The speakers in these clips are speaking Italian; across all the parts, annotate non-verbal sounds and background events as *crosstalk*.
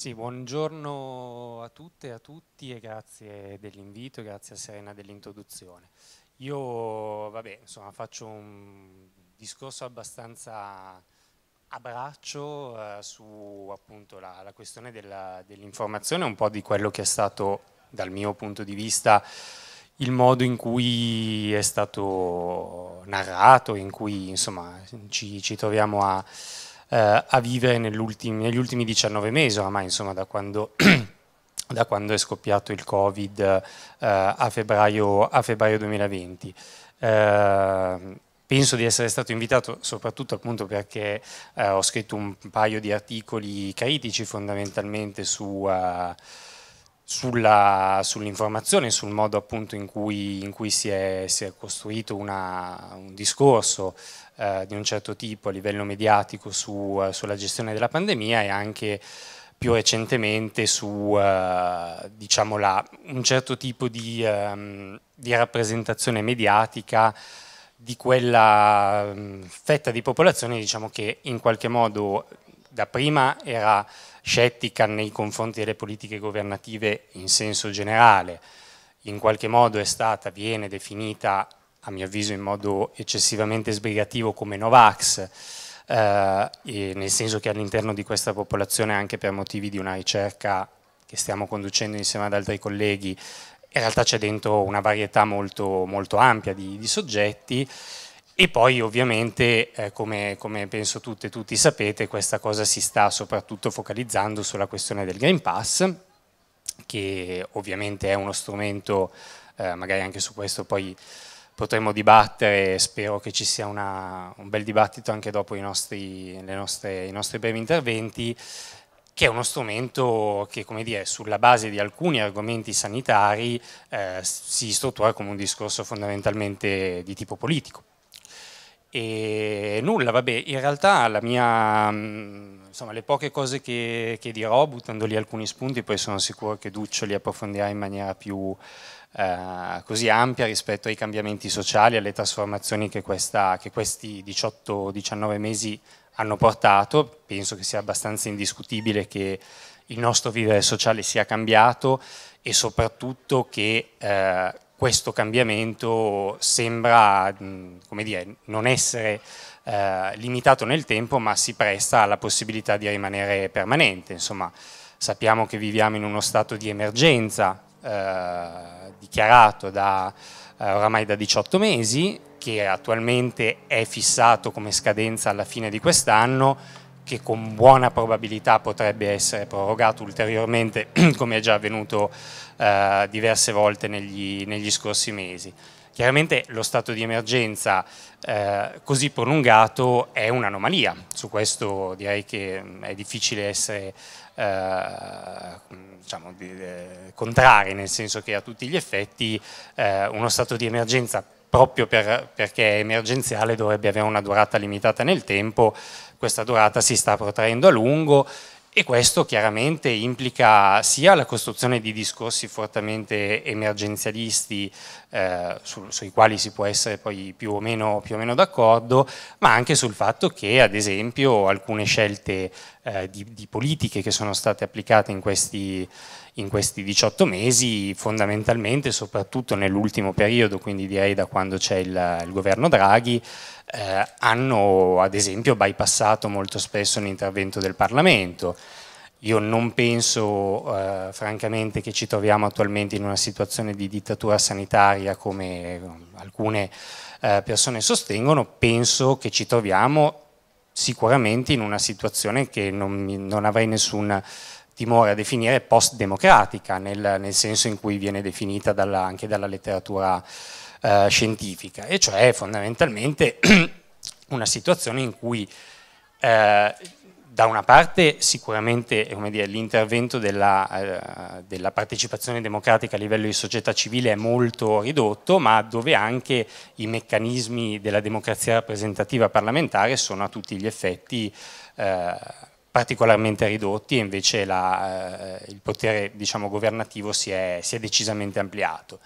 Sì, buongiorno a tutte e a tutti e grazie dell'invito, grazie a Serena dell'introduzione. Io, vabbè, insomma, faccio un discorso abbastanza a braccio eh, su appunto la, la questione dell'informazione, dell un po' di quello che è stato, dal mio punto di vista, il modo in cui è stato narrato, in cui insomma ci, ci troviamo a eh, a vivere negli ultimi 19 mesi oramai, insomma, da quando, *clears throat* da quando è scoppiato il Covid eh, a, febbraio, a, febbraio, 2020. Eh, penso di essere stato invitato soprattutto appunto perché eh, ho scritto un paio di articoli critici fondamentalmente su... Uh, sull'informazione, sull sul modo appunto in cui, in cui si, è, si, è, costruito una, un discorso eh, di un certo tipo a livello mediatico su, eh, sulla gestione della pandemia e anche più recentemente su eh, diciamo la, un certo tipo di, ehm, di rappresentazione mediatica di quella mm, fetta di popolazione diciamo, che in qualche modo dapprima era scettica nei confronti delle politiche governative in senso generale, in qualche modo è stata, viene definita a mio avviso in modo eccessivamente sbrigativo come Novax, eh, nel senso che all'interno di questa popolazione anche per motivi di una ricerca che stiamo conducendo insieme ad altri colleghi, in realtà c'è dentro una varietà molto, molto ampia di, di soggetti e poi ovviamente, eh, come, come, penso tutte e tutti sapete, questa cosa si sta soprattutto focalizzando sulla questione del Green Pass, che ovviamente è uno strumento, eh, magari anche su questo poi potremo dibattere, spero che ci sia una, un bel dibattito anche dopo i nostri, nostre, i nostri brevi interventi, che è uno strumento che, come dire, sulla base di alcuni argomenti sanitari eh, si struttura come un discorso fondamentalmente di tipo politico e nulla, vabbè, in realtà la mia, mm, insomma, le poche cose che, che dirò, buttando lì alcuni spunti, poi sono sicuro che Duccio li approfondirà in maniera più eh, così ampia rispetto ai cambiamenti sociali, alle trasformazioni che, questa, che questi 18-19 mesi hanno portato. Penso che sia abbastanza indiscutibile che il nostro vivere sociale sia cambiato e soprattutto che... Eh, questo cambiamento sembra dire, non essere eh, limitato nel tempo ma si presta alla possibilità di rimanere permanente. Insomma, sappiamo che viviamo in uno stato di emergenza eh, dichiarato da, eh, oramai da 18 mesi che attualmente è fissato come scadenza alla fine di quest'anno che con buona probabilità potrebbe essere prorogato ulteriormente *clears throat* come è già avvenuto eh, diverse volte negli, negli, scorsi mesi. Chiaramente lo stato di emergenza eh, così prolungato è un'anomalia, su questo direi che mm, è difficile essere eh, diciamo, eh, contrari, nel senso che a tutti gli effetti eh, uno stato di emergenza proprio per, perché è emergenziale dovrebbe avere una durata limitata nel tempo questa durata si sta protraendo a lungo e questo chiaramente implica sia la costruzione di discorsi fortemente emergenzialisti eh, su, sui quali si può essere poi più o, meno, più o meno d'accordo, ma anche sul fatto che ad esempio alcune scelte eh, di, di, politiche che sono state applicate in questi, in questi 18 mesi, fondamentalmente soprattutto nell'ultimo periodo, quindi direi da quando c'è il, il, governo Draghi, eh, hanno ad esempio bypassato molto spesso l'intervento del Parlamento. Io non penso eh, francamente che ci troviamo attualmente in una situazione di dittatura sanitaria come alcune eh, persone sostengono, penso che ci troviamo sicuramente in una situazione che non, non avrei nessun timore a definire post-democratica, nel, nel, senso in cui viene definita dalla, anche dalla letteratura eh, scientifica, e cioè fondamentalmente *clears throat* una situazione in cui eh, da una parte sicuramente eh, l'intervento della, eh, della, partecipazione democratica a livello di società civile è molto ridotto, ma dove anche i meccanismi della democrazia rappresentativa parlamentare sono a tutti gli effetti eh, particolarmente ridotti e invece la, eh, il potere diciamo, governativo si è, si è decisamente ampliato.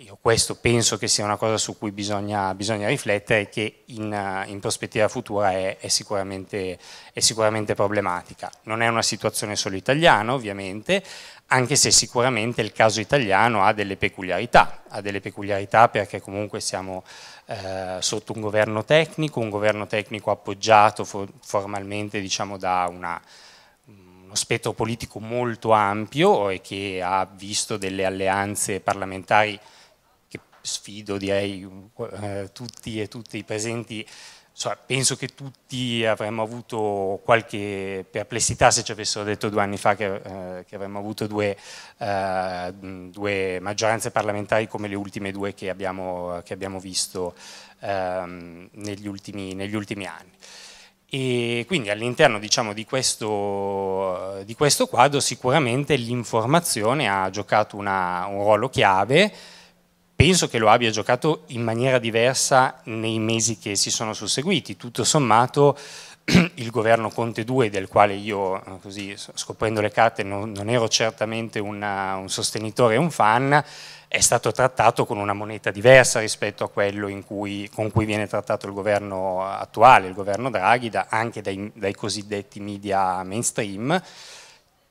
Io questo penso che sia una cosa su cui bisogna, bisogna riflettere che in, eh, in, prospettiva futura è, è, sicuramente, è, sicuramente, problematica. Non è una situazione solo italiana ovviamente, anche se sicuramente il caso italiano ha delle peculiarità, ha delle peculiarità perché comunque siamo eh, sotto un governo tecnico, un governo tecnico appoggiato for formalmente diciamo, da una uno spettro politico molto ampio e che ha visto delle alleanze parlamentari sfido direi eh, tutti e tutti i presenti, so, penso che tutti avremmo avuto qualche perplessità se ci avessero detto due anni fa che, eh, che avremmo avuto due, eh, due, maggioranze parlamentari come le ultime due che abbiamo, che abbiamo visto ehm, negli, ultimi, negli ultimi anni. E quindi all'interno diciamo, di, di, questo, quadro sicuramente l'informazione ha giocato una, un ruolo chiave penso che lo abbia giocato in maniera diversa nei mesi che si sono susseguiti. Tutto sommato *clears throat* il governo Conte 2, del quale io, eh, così, scoprendo le carte, non, non ero certamente una, un sostenitore e un fan, è stato trattato con una moneta diversa rispetto a quello cui, con cui viene trattato il governo attuale, il governo Draghi, da, anche dai, dai cosiddetti media mainstream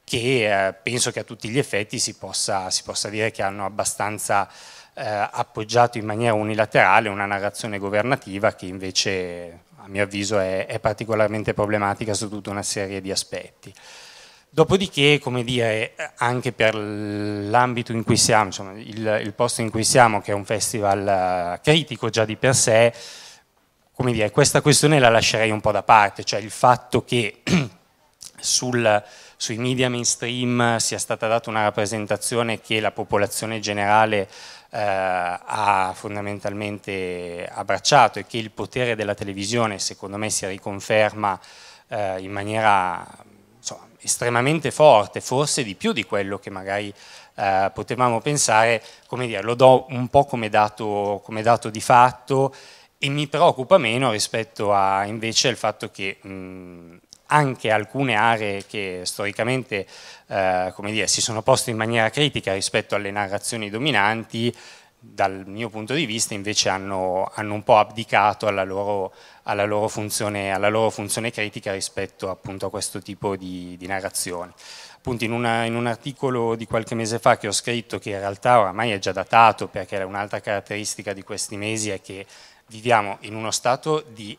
che eh, penso che a tutti gli effetti si possa, si possa dire che hanno abbastanza eh, appoggiato in maniera unilaterale una narrazione governativa che invece a mio avviso è, è particolarmente problematica su tutta una serie di aspetti. Dopodiché, come dire, anche per l'ambito in cui siamo, insomma, il, il, posto in cui siamo, che è un festival eh, critico già di per sé, come dire, questa questione la lascerei un po' da parte, cioè il fatto che *clears throat* sul, sui media mainstream sia stata data una rappresentazione che la popolazione generale eh, ha fondamentalmente abbracciato e che il potere della televisione secondo me si riconferma eh, in maniera insomma, estremamente forte, forse di più di quello che magari eh, potevamo pensare, come dire, lo do un po' come dato, come dato di fatto e mi preoccupa meno rispetto a invece il fatto che mh, anche alcune aree che storicamente eh, dire, si sono poste in maniera critica rispetto alle narrazioni dominanti, dal mio punto di vista invece hanno, hanno un po' abdicato alla loro, alla, loro funzione, alla loro, funzione, critica rispetto appunto a questo tipo di, di narrazione. Appunto in, una, in, un articolo di qualche mese fa che ho scritto, che in realtà oramai è già datato perché un'altra caratteristica di questi mesi è che viviamo in uno stato di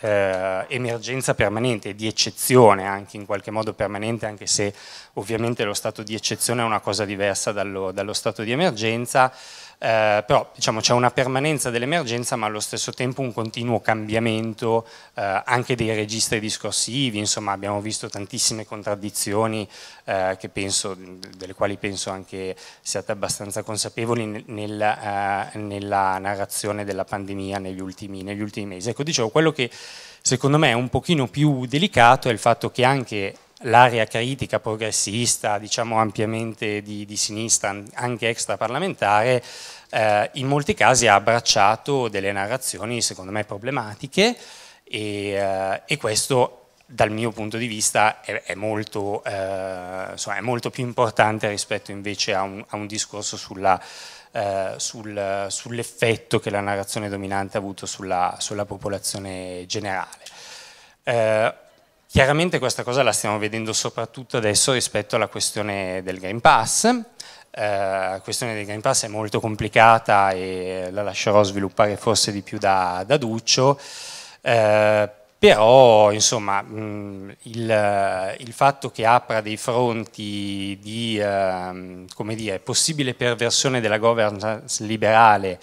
eh, emergenza permanente, di eccezione anche in qualche modo permanente, anche se ovviamente lo stato di eccezione è una cosa diversa dallo, dallo stato di emergenza, eh, però diciamo, c'è una permanenza dell'emergenza ma allo stesso tempo un continuo cambiamento eh, anche dei registri discorsivi, insomma abbiamo visto tantissime contraddizioni eh, penso, delle quali penso anche siate abbastanza consapevoli nel, eh, nella narrazione della pandemia negli ultimi, negli ultimi mesi. Ecco, dicevo, quello che secondo me è un pochino più delicato è il fatto che anche l'area critica progressista, diciamo ampiamente di, di sinistra, anche extraparlamentare, eh, in molti casi ha abbracciato delle narrazioni secondo me problematiche e, eh, e questo dal mio punto di vista è, è, molto, eh, insomma, è molto, più importante rispetto invece a un, a un discorso sulla, eh, sul, sull'effetto che la narrazione dominante ha avuto sulla, sulla popolazione generale. Eh, Chiaramente questa cosa la stiamo vedendo soprattutto adesso rispetto alla questione del Green Pass. Eh, la questione del Green Pass è molto complicata e la lascerò sviluppare forse di più da, da Duccio, eh, però insomma mh, il, il, fatto che apra dei fronti di eh, dire, possibile perversione della governance liberale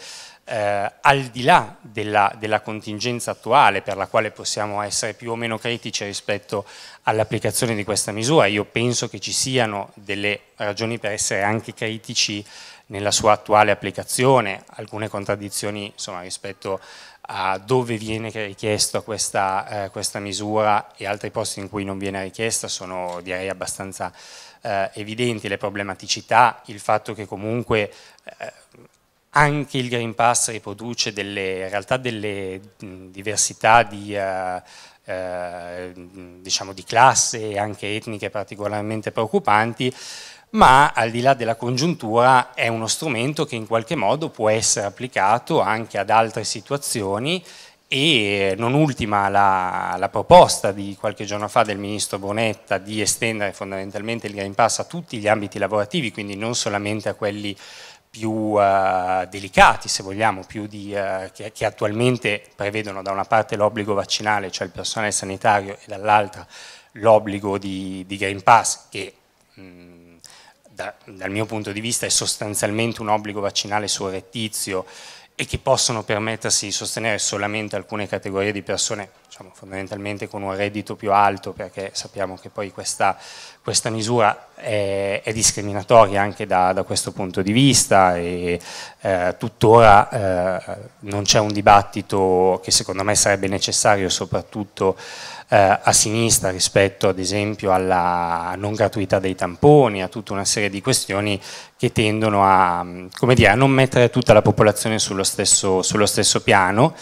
eh, al di là della, della, contingenza attuale per la quale possiamo essere più o meno critici rispetto all'applicazione di questa misura, io penso che ci siano delle ragioni per essere anche critici nella sua attuale applicazione, alcune contraddizioni insomma, rispetto a dove viene richiesta questa, eh, questa, misura e altri posti in cui non viene richiesta sono direi abbastanza eh, evidenti, le problematicità, il fatto che comunque eh, anche il Green Pass riproduce delle, in realtà delle diversità di, uh, uh, diciamo di classe anche etniche particolarmente preoccupanti, ma al di là della congiuntura è uno strumento che in qualche modo può essere applicato anche ad altre situazioni e non ultima la, la, proposta di qualche giorno fa del ministro Bonetta di estendere fondamentalmente il Green Pass a tutti gli ambiti lavorativi, quindi non solamente a quelli più uh, delicati, se vogliamo, di, uh, che, che, attualmente prevedono da una parte l'obbligo vaccinale, cioè il personale sanitario, e dall'altra l'obbligo di, di, Green Pass, che mh, mm, da, dal mio punto di vista è sostanzialmente un obbligo vaccinale surrettizio e che possono permettersi di sostenere solamente alcune categorie di persone, diciamo, fondamentalmente con un reddito più alto, perché sappiamo che poi questa, questa misura è, è, discriminatoria anche da, da, questo punto di vista e eh, tuttora eh, non c'è un dibattito che secondo me sarebbe necessario soprattutto eh, a sinistra rispetto ad esempio alla non gratuità dei tamponi, a tutta una serie di questioni che tendono a, mm, dire, a non mettere tutta la popolazione sullo stesso, sullo stesso piano,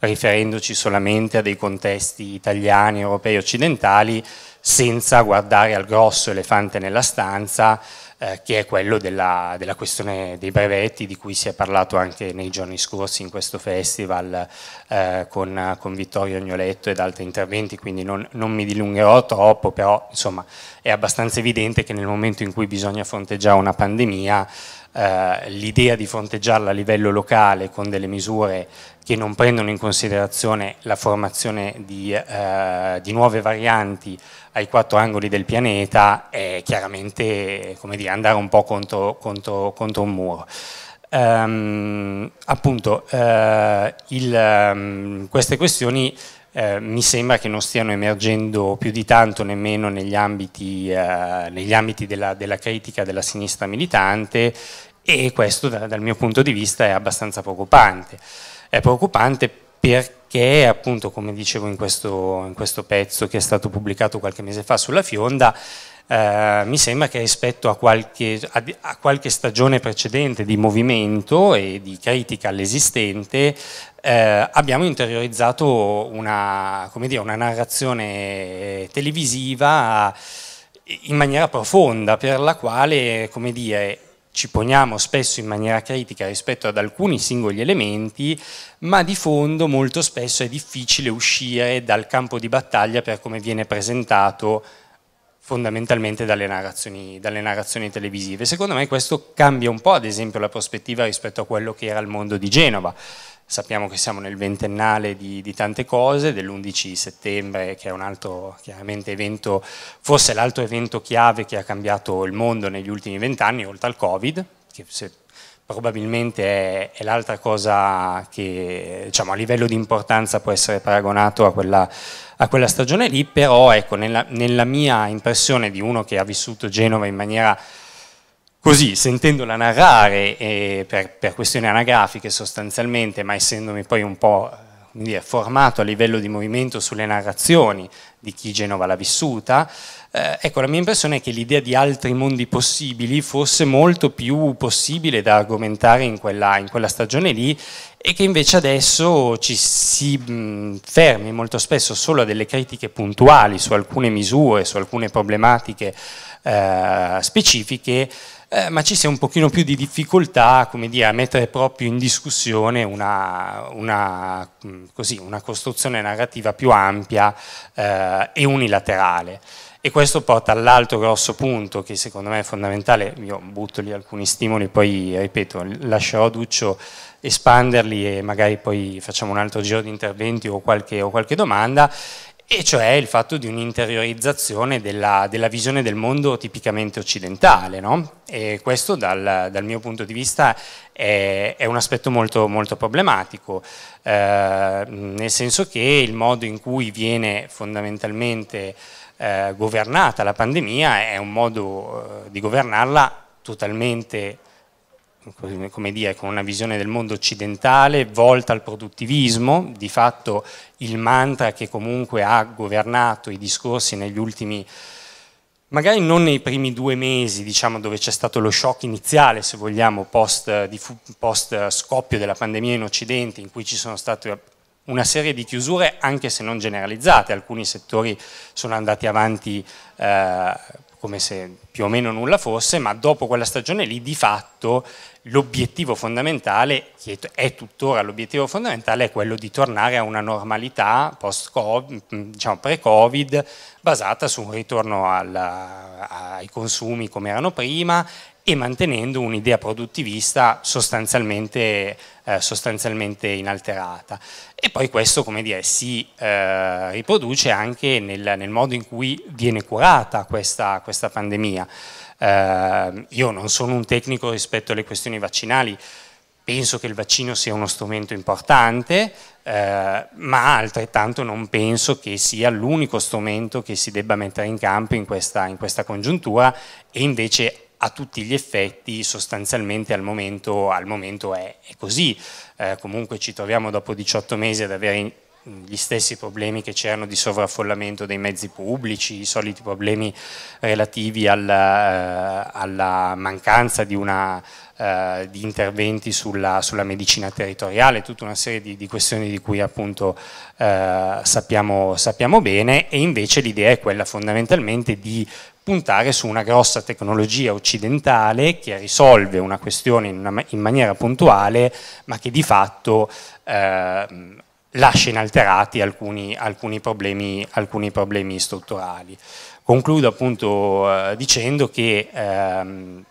riferendoci solamente a dei contesti italiani, europei, occidentali, senza guardare al grosso elefante nella stanza eh, che è quello della, della, questione dei brevetti di cui si è parlato anche nei giorni scorsi in questo festival eh, con, con, Vittorio Agnoletto ed altri interventi, quindi non, non, mi dilungherò troppo, però insomma è abbastanza evidente che nel momento in cui bisogna fronteggiare una pandemia eh, l'idea di fronteggiarla a livello locale con delle misure che non prendono in considerazione la formazione di, eh, di nuove varianti ai quattro angoli del pianeta è chiaramente come dire, andare un po' contro, contro, contro un muro. Um, appunto, uh, il, um, queste questioni uh, mi sembra che non stiano emergendo più di tanto nemmeno negli ambiti, uh, negli ambiti della, della, critica della sinistra militante e questo da, dal mio punto di vista è abbastanza preoccupante. È preoccupante perché che è appunto, come dicevo in questo, in questo pezzo che è stato pubblicato qualche mese fa sulla Fionda, Uh, mi sembra che rispetto a qualche, a, a qualche, stagione precedente di movimento e di critica all'esistente uh, abbiamo interiorizzato una, dire, una, narrazione televisiva in maniera profonda per la quale come dire, ci poniamo spesso in maniera critica rispetto ad alcuni singoli elementi, ma di fondo molto spesso è difficile uscire dal campo di battaglia per come viene presentato fondamentalmente dalle narrazioni, dalle narrazioni, televisive. Secondo me questo cambia un po' ad esempio la prospettiva rispetto a quello che era il mondo di Genova sappiamo che siamo nel ventennale di, di tante cose, dell'11 settembre che è un altro evento, forse l'altro evento chiave che ha cambiato il mondo negli ultimi vent'anni, oltre al Covid, che se, probabilmente è, è l'altra cosa che diciamo, a livello di importanza può essere paragonato a quella, a quella stagione lì, però ecco, nella, nella mia impressione di uno che ha vissuto Genova in maniera Così, sentendola narrare eh, per, per, questioni anagrafiche sostanzialmente, ma essendomi poi un po' eh, dire, formato a livello di movimento sulle narrazioni di chi Genova l'ha vissuta, eh, ecco, la mia impressione è che l'idea di altri mondi possibili fosse molto più possibile da argomentare in quella, in quella stagione lì e che invece adesso ci si mh, fermi molto spesso solo a delle critiche puntuali su alcune misure, su alcune problematiche eh, specifiche eh, ma ci sia un pochino più di difficoltà dire, a mettere proprio in discussione una, una, mm, così, una costruzione narrativa più ampia eh, e unilaterale. E questo porta all'altro grosso punto che secondo me è fondamentale, io butto lì alcuni stimoli, poi ripeto, lascerò Duccio espanderli e magari poi facciamo un altro giro di interventi o qualche, o qualche domanda, e cioè il fatto di un'interiorizzazione della, della, visione del mondo tipicamente occidentale. No? E questo dal, dal, mio punto di vista è, è un aspetto molto, molto problematico, eh, nel senso che il modo in cui viene fondamentalmente eh, governata la pandemia è un modo eh, di governarla totalmente come dire, con una visione del mondo occidentale volta al produttivismo, di fatto il mantra che comunque ha governato i discorsi negli ultimi magari non nei primi due mesi, diciamo, dove c'è stato lo shock iniziale, se vogliamo, post, post, scoppio della pandemia in Occidente, in cui ci sono state una serie di chiusure, anche se non generalizzate, alcuni settori sono andati avanti eh, come se più o meno nulla fosse, ma dopo quella stagione lì di fatto l'obiettivo fondamentale, che è tuttora l'obiettivo fondamentale, è quello di tornare a una normalità post-COVID, mm, diciamo pre-Covid basata su un ritorno alla, ai consumi come erano prima e mantenendo un'idea produttivista sostanzialmente, eh, sostanzialmente, inalterata. E poi questo, come dire, si eh, riproduce anche nel, nel, modo in cui viene curata questa, questa pandemia. Eh, io non sono un tecnico rispetto alle questioni vaccinali, penso che il vaccino sia uno strumento importante, eh, ma altrettanto non penso che sia l'unico strumento che si debba mettere in campo in questa, in questa congiuntura e invece a tutti gli effetti sostanzialmente al momento, al momento è, è, così. Eh, comunque ci troviamo dopo 18 mesi ad avere gli stessi problemi che c'erano di sovraffollamento dei mezzi pubblici, i soliti problemi relativi alla, eh, alla mancanza di, una, uh, di interventi sulla, sulla, medicina territoriale, tutta una serie di, di questioni di cui appunto uh, sappiamo, sappiamo bene e invece l'idea è quella fondamentalmente di puntare su una grossa tecnologia occidentale che risolve una questione in, una, in maniera puntuale ma che di fatto eh, lascia inalterati alcuni, alcuni, problemi, alcuni problemi, strutturali. Concludo appunto eh, dicendo che ehm,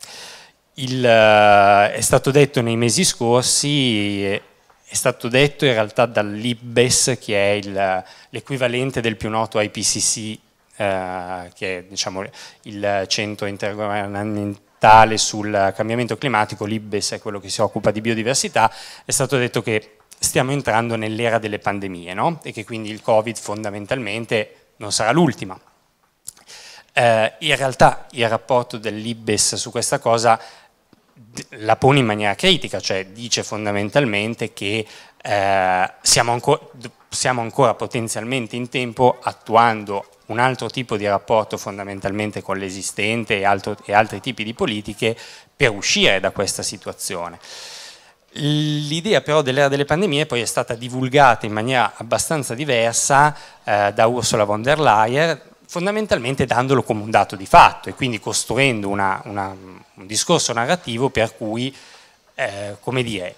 il, eh, è stato detto nei mesi scorsi, è stato detto in realtà dall'IBES che è l'equivalente del più noto IPCC, eh, che è diciamo, il centro intergovernamentale sul cambiamento climatico, l'IBES è quello che si occupa di biodiversità, è stato detto che stiamo entrando nell'era delle pandemie no? e che quindi il Covid fondamentalmente non sarà l'ultima. Eh, in realtà il rapporto dell'Ibes su questa cosa la pone in maniera critica, cioè dice fondamentalmente che eh, siamo, ancora, siamo ancora potenzialmente in tempo attuando un altro tipo di rapporto fondamentalmente con l'esistente e, altro, e altri tipi di politiche per uscire da questa situazione. L'idea però dell'era delle pandemie poi è stata divulgata in maniera abbastanza diversa eh, da Ursula von der Leyen, fondamentalmente dandolo come un dato di fatto e quindi costruendo una, una, un discorso narrativo per cui, eh, come dire,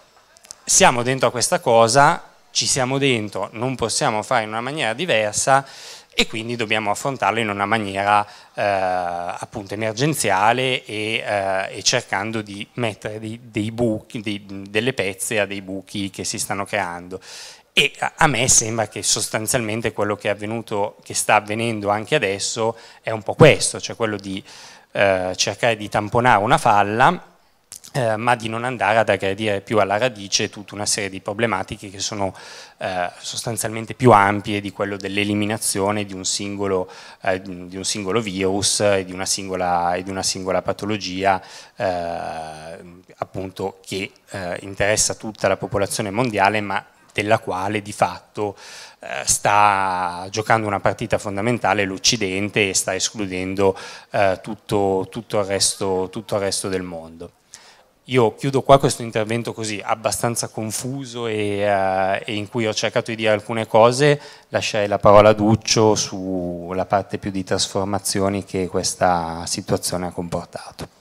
siamo dentro a questa cosa, ci siamo dentro, non possiamo fare in una maniera diversa e quindi dobbiamo affrontarlo in una maniera eh, appunto emergenziale e, eh, e cercando di mettere dei, dei buchi, dei, delle pezze a dei buchi che si stanno creando. E a me sembra che sostanzialmente quello che è avvenuto, che sta avvenendo anche adesso, è un po' questo, cioè quello di eh, cercare di tamponare una falla eh, ma di non andare ad aggredire più alla radice tutta una serie di problematiche che sono eh, sostanzialmente più ampie di quello dell'eliminazione di, eh, di, un singolo virus e di una singola, di una singola patologia eh, appunto che eh, interessa tutta la popolazione mondiale ma della quale di fatto eh, sta giocando una partita fondamentale l'Occidente e sta escludendo tutto, tutto, il resto, tutto il resto del mondo. Io chiudo qua questo intervento così, abbastanza confuso e, uh, e, in cui ho cercato di dire alcune cose, lascerei la parola a Duccio sulla parte più di trasformazioni che questa situazione ha comportato.